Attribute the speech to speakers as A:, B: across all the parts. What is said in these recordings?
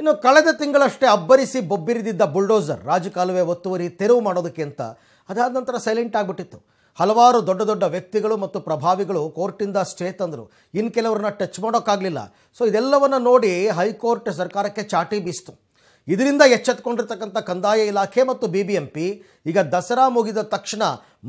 A: ಇನ್ನು ಕಳೆದ ತಿಂಗಳಷ್ಟೇ ಅಬ್ಬರಿಸಿ ಬೊಬ್ಬಿರಿದಿದ್ದ ಬುಲ್ಡೋಸರ್ ರಾಜಕಾಲುವೆ ಒತ್ತುವರಿ ತೆರವು ಮಾಡೋದಕ್ಕೆ ಅಂತ ಅದಾದ ನಂತರ ಸೈಲೆಂಟ್ ಆಗಿಬಿಟ್ಟಿತ್ತು ಹಲವಾರು ದೊಡ್ಡ ದೊಡ್ಡ ವ್ಯಕ್ತಿಗಳು ಮತ್ತು ಪ್ರಭಾವಿಗಳು ಕೋರ್ಟಿಂದ ಸ್ಟೇ ತಂದರು ಇನ್ನು ಕೆಲವ್ರನ್ನ ಟಚ್ ಮಾಡೋಕ್ಕಾಗಲಿಲ್ಲ ಸೊ ಇದೆಲ್ಲವನ್ನು ನೋಡಿ ಹೈಕೋರ್ಟ್ ಸರ್ಕಾರಕ್ಕೆ ಚಾಟಿ ಬೀಸ್ತು ಇದರಿಂದ ಎಚ್ಚೆತ್ಕೊಂಡಿರ್ತಕ್ಕಂಥ ಕಂದಾಯ ಇಲಾಖೆ ಮತ್ತು ಬಿ ಬಿ ಎಂ ಪಿ ಈಗ ದಸರಾ ಮುಗಿದ ತಕ್ಷಣ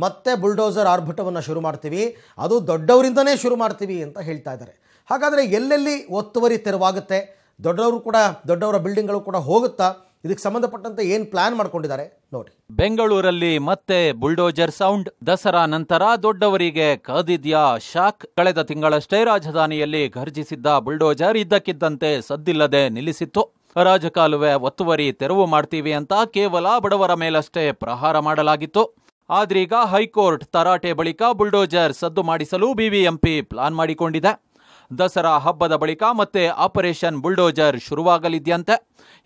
A: ಮತ್ತೆ ಬುಲ್ಡೋಸರ್ ಆರ್ಭಟವನ್ನು ಶುರು ಮಾಡ್ತೀವಿ ಅದು ದೊಡ್ಡವರಿಂದನೇ ಶುರು ಮಾಡ್ತೀವಿ ಅಂತ ಹೇಳ್ತಾ ಇದ್ದಾರೆ ಹಾಗಾದರೆ ಎಲ್ಲೆಲ್ಲಿ ಒತ್ತುವರಿ ತೆರವಾಗುತ್ತೆ ದೊಡ್ಡವರು ಕೂಡ ದೊಡ್ಡವರ ಬಿಲ್ಡಿಂಗ್ಗಳು ಕೂಡ ಹೋಗುತ್ತಾ ಇದಕ್ಕೆ ಸಂಬಂಧಪಟ್ಟಂತೆ ಏನು ಪ್ಲಾನ್ ಮಾಡ್ಕೊಂಡಿದ್ದಾರೆ ನೋಡಿ
B: ಬೆಂಗಳೂರಲ್ಲಿ ಮತ್ತೆ ಬುಲ್ಡೋಜರ್ ಸೌಂಡ್ ದಸರಾ ನಂತರ ದೊಡ್ಡವರಿಗೆ ಕದಿದ್ಯಾ ಶಾಕ್ ಕಳೆದ ತಿಂಗಳಷ್ಟೇ ರಾಜಧಾನಿಯಲ್ಲಿ ಘರ್ಜಿಸಿದ್ದ ಬುಲ್ಡೋಜರ್ ಇದ್ದಕ್ಕಿದ್ದಂತೆ ಸದ್ದಿಲ್ಲದೆ ನಿಲ್ಲಿಸಿತ್ತು ರಾಜಕಾಲುವೆ ಒತ್ತುವರಿ ತೆರವು ಮಾಡ್ತೀವಿ ಅಂತ ಕೇವಲ ಬಡವರ ಮೇಲಷ್ಟೇ ಪ್ರಹಾರ ಮಾಡಲಾಗಿತ್ತು ಆದ್ರೀಗ ಹೈಕೋರ್ಟ್ ತರಾಟೆ ಬಳಿಕ ಬುಲ್ಡೋಜರ್ ಸದ್ದು ಮಾಡಿಸಲು ಬಿಬಿಎಂಪಿ ಪ್ಲಾನ್ ಮಾಡಿಕೊಂಡಿದೆ ದಸರಾ ಹಬ್ಬದ ಬಳಿಕ ಮತ್ತೆ ಆಪರೇಷನ್ ಬುಲ್ಡೋಜರ್ ಶುರುವಾಗಲಿದ್ಯಂತೆ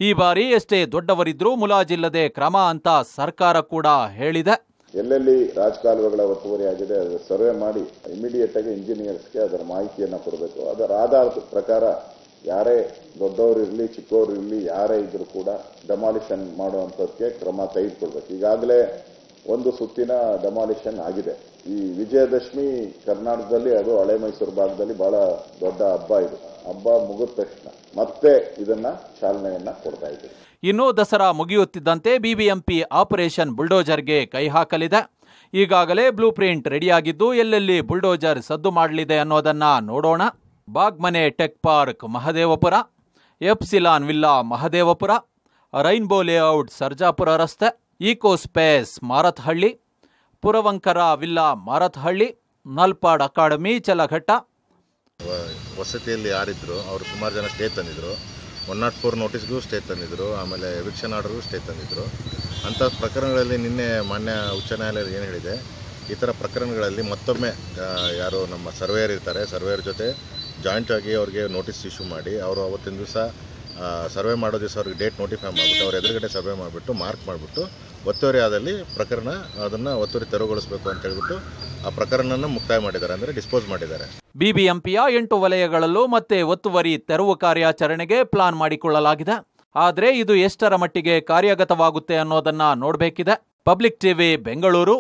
B: ಈ ಬಾರಿ ಎಷ್ಟೇ ದೊಡ್ಡವರಿದ್ರೂ ಮುಲಾಜಿಲ್ಲದೆ ಕ್ರಮ ಅಂತ ಸರ್ಕಾರ ಕೂಡ ಹೇಳಿದೆ
C: ಎಲ್ಲೆಲ್ಲಿ ರಾಜಕಾಲುವೆಗಳ ಒತ್ತುವರಿ ಆಗಿದೆ ಅದರ ಸರ್ವೆ ಮಾಡಿ ಇಮಿಡಿಯೇಟ್ ಆಗಿ ಇಂಜಿನಿಯರ್ಸ್ಗೆ ಅದರ ಮಾಹಿತಿಯನ್ನು ಕೊಡಬೇಕು ಅದರ ಆಧಾರದ ಪ್ರಕಾರ ಯಾರೇ ದೊಡ್ಡವರು ಇರಲಿ ಚಿಕ್ಕವರು ಇರಲಿ ಯಾರೇ ಇದ್ರು ಕೂಡ ಡೆಮಾಲಿಷನ್ ಮಾಡುವಂಥದ್ದಕ್ಕೆ ಕ್ರಮ ತೆಗೆದುಕೊಳ್ಬೇಕು ಈಗಾಗಲೇ ಒಂದು ಸುತ್ತಿನ ಡೆಮಾಲಿಷನ್ ಆಗಿದೆ ಈ ವಿಜಯದಶಮಿ ಕರ್ನಾಟಕದಲ್ಲಿ ಅದು ಹಳೆ ಮೈಸೂರು ಭಾಗದಲ್ಲಿ ಬಹಳ ದೊಡ್ಡ ಹಬ್ಬ ಇದು ಹಬ್ಬ ಮುಗಿದ ತಕ್ಷಣ ಮತ್ತೆ ಇದನ್ನ ಚಾಲನೆಯನ್ನ ಕೊಡ್ತಾ ಇದೆ
B: ಇನ್ನು ದಸರಾ ಮುಗಿಯುತ್ತಿದ್ದಂತೆ ಬಿಬಿಎಂಪಿ ಆಪರೇಷನ್ ಬುಲ್ಡೋಜರ್ಗೆ ಕೈ ಹಾಕಲಿದೆ ಈಗಾಗಲೇ ಬ್ಲೂ ಪ್ರಿಂಟ್ ರೆಡಿಯಾಗಿದ್ದು ಎಲ್ಲೆಲ್ಲಿ ಬುಲ್ಡೋಜರ್ ಸದ್ದು ಮಾಡಲಿದೆ ಅನ್ನೋದನ್ನ ನೋಡೋಣ Bagmane tech park Mahadevapura epsilon villa Mahadevapura rainbow layout Sarjapura ರಸ್ತೆ space Marathahalli Puravankara villa Marathahalli Nalpad academy Chalaghatta
D: ವಸತಿಯಲ್ಲಿ ಯಾರಿದ್ರು ಅವರು ಸುಮಾರು ಜನ ಸ್ಟೇ ತಂದಿದ್ರು ಒನ್ ನಾಟ್ ಫೋರ್ ನೋಟಿಸ್ಗೂ ಸ್ಟೇ ತಂದಿದ್ರು ಆಮೇಲೆ ಎವಿಕ್ಷನ್ ಆರ್ಡರ್ಗೂ ಸ್ಟೇ ತಂದಿದ್ರು ಅಂಥ ಪ್ರಕರಣಗಳಲ್ಲಿ ನಿನ್ನೆ ಮಾನ್ಯ ಉಚ್ಚ ನ್ಯಾಯಾಲಯ ಏನು ಹೇಳಿದೆ ಈ ಥರ ಪ್ರಕರಣಗಳಲ್ಲಿ ಮತ್ತೊಮ್ಮೆ ಯಾರು ನಮ್ಮ ಸರ್ವೇಯರ್ ಇರ್ತಾರೆ ಸರ್ವೇಯರ್ ಜೊತೆ ಜಾಯಿಂಟ್ ಆಗಿ ಅವ್ರಿಗೆ ನೋಟಿಸ್ ಇಶ್ಯೂ ಮಾಡಿ ಅವರು ಅವತ್ತಿನ ದಿವಸ ಸರ್ವೆ ಮಾಡೋ ದಿವಸ ಅವ್ರಿಗೆ ಡೇಟ್ ನೋಟಿಫೈ ಮಾಡಿಬಿಟ್ಟು ಅವ್ರ ಎದುರುಗಡೆ ಸರ್ವೆ ಮಾಡಿಬಿಟ್ಟು ಮಾರ್ಕ್ ಮಾಡಿಬಿಟ್ಟು ಒತ್ತುವರಿ ಆದಲ್ಲಿ ಪ್ರಕರಣ ಅದನ್ನು ಒತ್ತುವರಿ ತೆರವುಗೊಳಿಸಬೇಕು ಅಂತ ಹೇಳ್ಬಿಟ್ಟು ಆ ಪ್ರಕರಣ ಮುಕ್ತಾಯ ಮಾಡಿದ್ದಾರೆ ಅಂದರೆ ಡಿಸ್ಪೋಸ್ ಮಾಡಿದ್ದಾರೆ
B: ಬಿಬಿಎಂಪಿಯ ಎಂಟು ವಲಯಗಳಲ್ಲೂ ಮತ್ತೆ ಒತ್ತುವರಿ ತೆರವು ಕಾರ್ಯಾಚರಣೆಗೆ ಪ್ಲಾನ್ ಮಾಡಿಕೊಳ್ಳಲಾಗಿದೆ ಆದರೆ ಇದು ಎಷ್ಟರ ಮಟ್ಟಿಗೆ ಕಾರ್ಯಗತವಾಗುತ್ತೆ ಅನ್ನೋದನ್ನ ನೋಡಬೇಕಿದೆ ಪಬ್ಲಿಕ್ ಟಿವಿ ಬೆಂಗಳೂರು